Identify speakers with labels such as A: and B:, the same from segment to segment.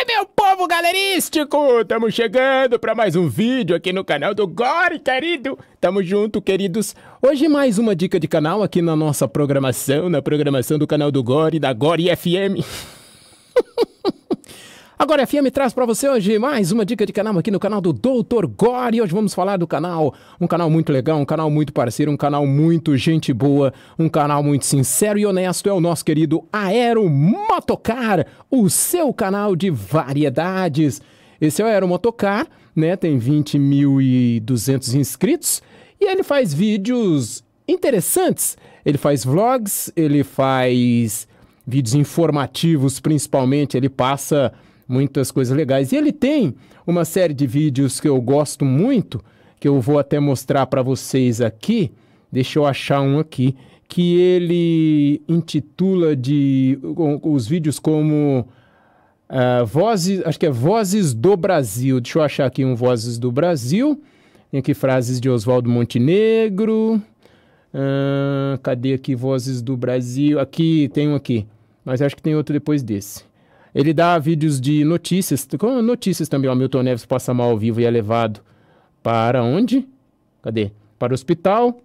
A: aí, meu povo galerístico! Estamos chegando para mais um vídeo aqui no canal do Gore, querido! Tamo junto, queridos! Hoje mais uma dica de canal aqui na nossa programação, na programação do canal do Gore, da Gore FM. Agora a FM traz para você hoje mais uma dica de canal aqui no canal do Doutor Gore. Hoje vamos falar do canal, um canal muito legal, um canal muito parceiro, um canal muito gente boa, um canal muito sincero e honesto. É o nosso querido Aero Motocar, o seu canal de variedades. Esse é o Aero Motocar, né? Tem 20.200 inscritos e ele faz vídeos interessantes. Ele faz vlogs, ele faz vídeos informativos, principalmente. Ele passa muitas coisas legais. E ele tem uma série de vídeos que eu gosto muito, que eu vou até mostrar para vocês aqui. Deixa eu achar um aqui que ele intitula de os vídeos como uh, vozes, acho que é vozes do Brasil. Deixa eu achar aqui um vozes do Brasil. Tem aqui frases de Oswaldo Montenegro. Uh, cadê aqui vozes do Brasil? Aqui tem um aqui, mas acho que tem outro depois desse. Ele dá vídeos de notícias, com notícias também. O Milton Neves passa mal ao vivo e é levado para onde? Cadê? Para o hospital.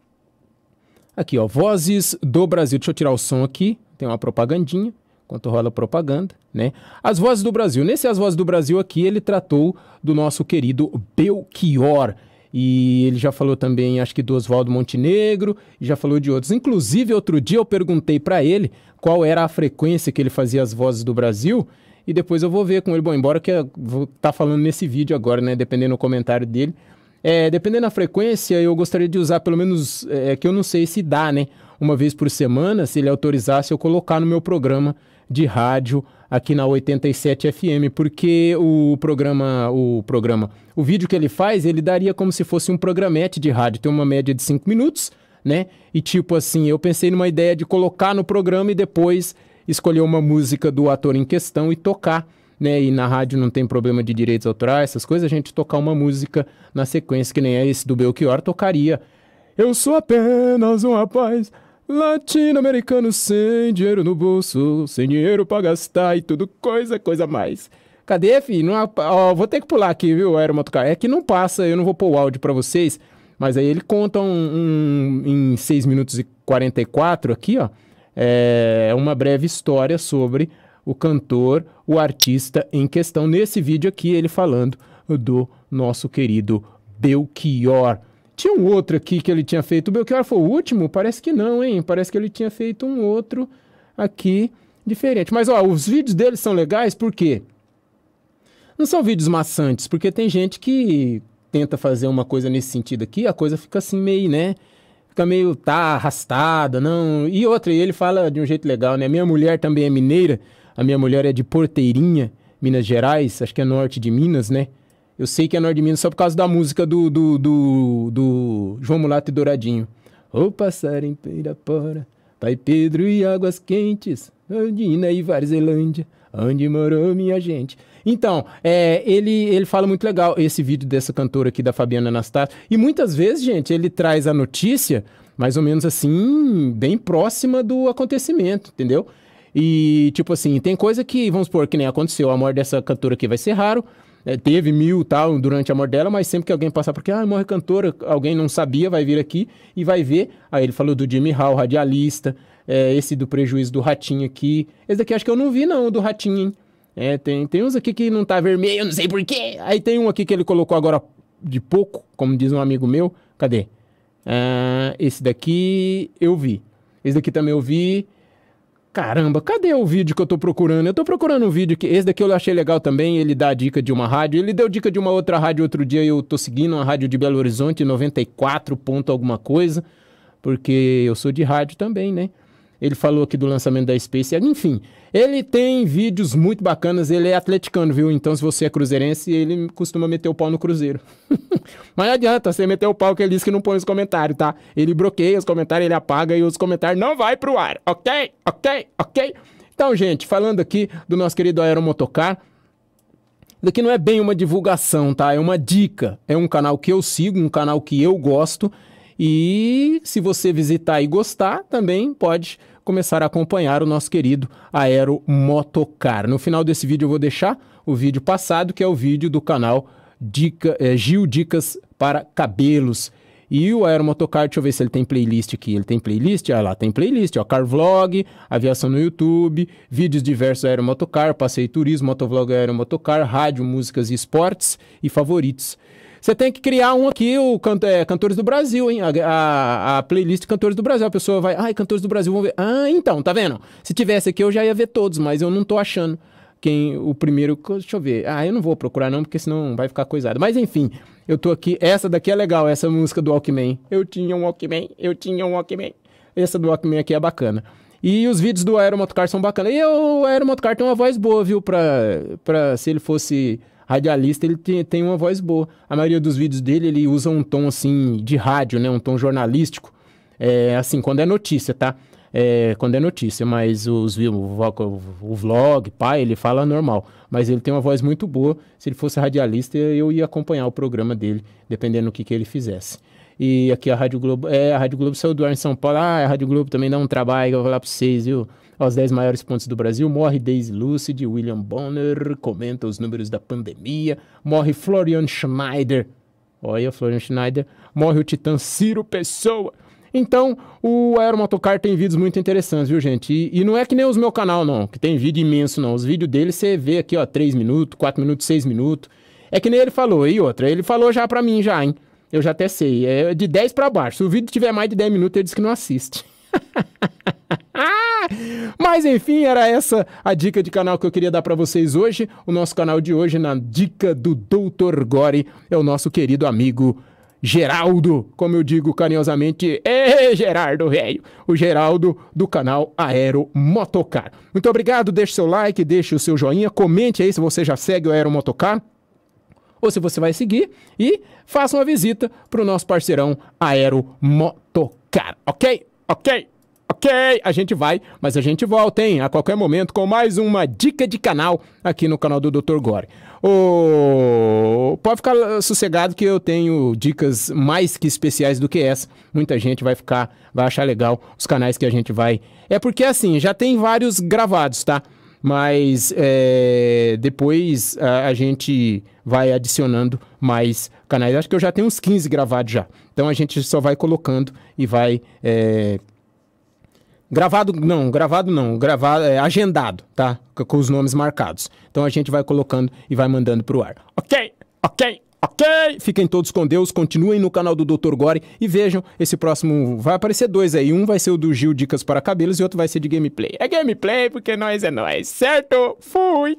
A: Aqui, ó, Vozes do Brasil. Deixa eu tirar o som aqui. Tem uma propagandinha, enquanto rola propaganda, né? As Vozes do Brasil. Nesse As Vozes do Brasil aqui, ele tratou do nosso querido Belchior. E ele já falou também, acho que do Oswaldo Montenegro, e já falou de outros. Inclusive, outro dia eu perguntei para ele qual era a frequência que ele fazia as vozes do Brasil, e depois eu vou ver com ele. Bom, embora que eu vou tá falando nesse vídeo agora, né? Dependendo do comentário dele. É, dependendo da frequência, eu gostaria de usar pelo menos, é, que eu não sei se dá, né? Uma vez por semana, se ele autorizasse eu colocar no meu programa de rádio aqui na 87 FM, porque o programa, o programa, o vídeo que ele faz, ele daria como se fosse um programete de rádio, tem uma média de 5 minutos, né? E tipo assim, eu pensei numa ideia de colocar no programa e depois escolher uma música do ator em questão e tocar, né? E na rádio não tem problema de direitos autorais, essas coisas, a gente tocar uma música na sequência que nem é esse do Belchior tocaria. Eu sou apenas um rapaz Latino-americano sem dinheiro no bolso, sem dinheiro pra gastar e tudo coisa, coisa mais. Cadê, filho? Não, ó, vou ter que pular aqui, viu, Aero É que não passa, eu não vou pôr o áudio pra vocês, mas aí ele conta um, um, em 6 minutos e 44 aqui, ó, é uma breve história sobre o cantor, o artista em questão. Nesse vídeo aqui, ele falando do nosso querido Belchior. Tinha um outro aqui que ele tinha feito. O Belchior foi o último? Parece que não, hein? Parece que ele tinha feito um outro aqui diferente. Mas, ó, os vídeos dele são legais porque não são vídeos maçantes, porque tem gente que tenta fazer uma coisa nesse sentido aqui, a coisa fica assim meio, né? Fica meio, tá, arrastada, não. E outra, e ele fala de um jeito legal, né? Minha mulher também é mineira, a minha mulher é de Porteirinha, Minas Gerais, acho que é norte de Minas, né? Eu sei que é Norte de Minas só por causa da música do, do, do, do João Mulato e Douradinho. O passarinho em Pirapora, Pai Pedro e Águas Quentes, Andina e Varzelândia, onde morou minha gente. Então, é, ele, ele fala muito legal esse vídeo dessa cantora aqui da Fabiana Anastácio. E muitas vezes, gente, ele traz a notícia mais ou menos assim, bem próxima do acontecimento, entendeu? E, tipo assim, tem coisa que, vamos supor, que nem aconteceu, a morte dessa cantora aqui vai ser raro, é, teve mil tal durante a morte dela, mas sempre que alguém passar porque ah, morre cantora, alguém não sabia, vai vir aqui e vai ver. Aí ele falou do Jimmy Hall, radialista, é, esse do prejuízo do ratinho aqui. Esse daqui acho que eu não vi, não, do ratinho, hein? É, tem, tem uns aqui que não tá vermelho, não sei porquê. Aí tem um aqui que ele colocou agora de pouco, como diz um amigo meu. Cadê? Ah, esse daqui eu vi. Esse daqui também eu vi. Caramba, cadê o vídeo que eu tô procurando? Eu tô procurando um vídeo que esse daqui eu achei legal também, ele dá dica de uma rádio, ele deu dica de uma outra rádio outro dia, eu tô seguindo uma rádio de Belo Horizonte, 94 ponto alguma coisa, porque eu sou de rádio também, né? Ele falou aqui do lançamento da Space. Enfim, ele tem vídeos muito bacanas. Ele é atleticano, viu? Então, se você é cruzeirense, ele costuma meter o pau no Cruzeiro. Mas não adianta você meter o pau que ele diz que não põe os comentários, tá? Ele bloqueia os comentários, ele apaga e os comentários não vai pro ar. Ok? Ok? Ok? Então, gente, falando aqui do nosso querido Aeromotocar. aqui não é bem uma divulgação, tá? É uma dica. É um canal que eu sigo, um canal que eu gosto. E se você visitar e gostar, também pode começar a acompanhar o nosso querido Aero Motocar. No final desse vídeo eu vou deixar o vídeo passado, que é o vídeo do canal Dica, é, Gil Dicas para Cabelos. E o Motocar, deixa eu ver se ele tem playlist aqui. Ele tem playlist? Ah lá, tem playlist, ó. Carvlog, aviação no YouTube, vídeos diversos aero Motocar, passeio e turismo, motovlog aero Motocar, rádio, músicas e esportes e favoritos. Você tem que criar um aqui, o é, Cantores do Brasil, hein? A, a, a, playlist Cantores do Brasil. A pessoa vai, ai, Cantores do Brasil, vamos ver. Ah, então, tá vendo? Se tivesse aqui, eu já ia ver todos, mas eu não tô achando quem o primeiro. Deixa eu ver. Ah, eu não vou procurar, não, porque senão vai ficar coisado. Mas enfim, eu tô aqui. Essa daqui é legal, essa música do Walkman. Eu tinha um Walkman, eu tinha um Walkman. Essa do Walkman aqui é bacana. E os vídeos do Aeromotocar são bacanas. E o Aeromotocar tem uma voz boa, viu? Pra, pra se ele fosse radialista, ele tem, tem uma voz boa. A maioria dos vídeos dele, ele usa um tom, assim, de rádio, né? Um tom jornalístico. É, assim, quando é notícia, tá? É, quando é notícia, mas os, o, o vlog, pai, ele fala normal. Mas ele tem uma voz muito boa. Se ele fosse radialista, eu ia acompanhar o programa dele, dependendo do que, que ele fizesse. E aqui a Rádio Globo. É, a Rádio Globo saiu do ar em São Paulo. Ah, a Rádio Globo também dá um trabalho, eu vou falar pra vocês, viu? Aos 10 maiores pontos do Brasil, morre Daisy de William Bonner comenta os números da pandemia, morre Florian Schneider. Olha, Florian Schneider. Morre o titã Ciro Pessoa. Então, o Aeromotocar tem vídeos muito interessantes, viu, gente? E, e, não é que nem os meu canal, não, que tem vídeo imenso, não. Os vídeos dele você vê aqui, ó, 3 minutos, 4 minutos, 6 minutos. É que nem ele falou. E outra, ele falou já pra mim, já, hein? Eu já até sei. É de 10 para baixo. Se o vídeo tiver mais de 10 minutos, ele disse que não assiste. Mas enfim, era essa a dica de canal que eu queria dar para vocês hoje. O nosso canal de hoje, na dica do Dr. Gore, é o nosso querido amigo Geraldo, como eu digo carinhosamente, é Gerardo velho, o Geraldo do canal Aero Motocar. Muito obrigado, deixe seu like, deixe o seu joinha, comente aí se você já segue o Aero Motocar ou se você vai seguir e faça uma visita para o nosso parceirão Aero Motocar, ok? Ok? Ok, a gente vai, mas a gente volta, hein, a qualquer momento com mais uma dica de canal aqui no canal do Dr. Gore. O pode ficar sossegado que eu tenho dicas mais que especiais do que essa. Muita gente vai ficar, vai achar legal os canais que a gente vai. É porque assim, já tem vários gravados, tá? mas é, depois a, a, gente vai adicionando mais canais. Acho que eu já tenho uns 15 gravados já. Então a gente só vai colocando e vai. É, Gravado, não, gravado não, gravado, é, agendado, tá? Com, com os nomes marcados. Então a gente vai colocando e vai mandando para o ar. Ok, ok, Ok? Fiquem todos com Deus, continuem no canal do Dr. Gore e vejam esse próximo. Vai aparecer dois aí. Um vai ser o do Gil Dicas para Cabelos e outro vai ser de gameplay. É gameplay porque nós é nós, certo? Fui!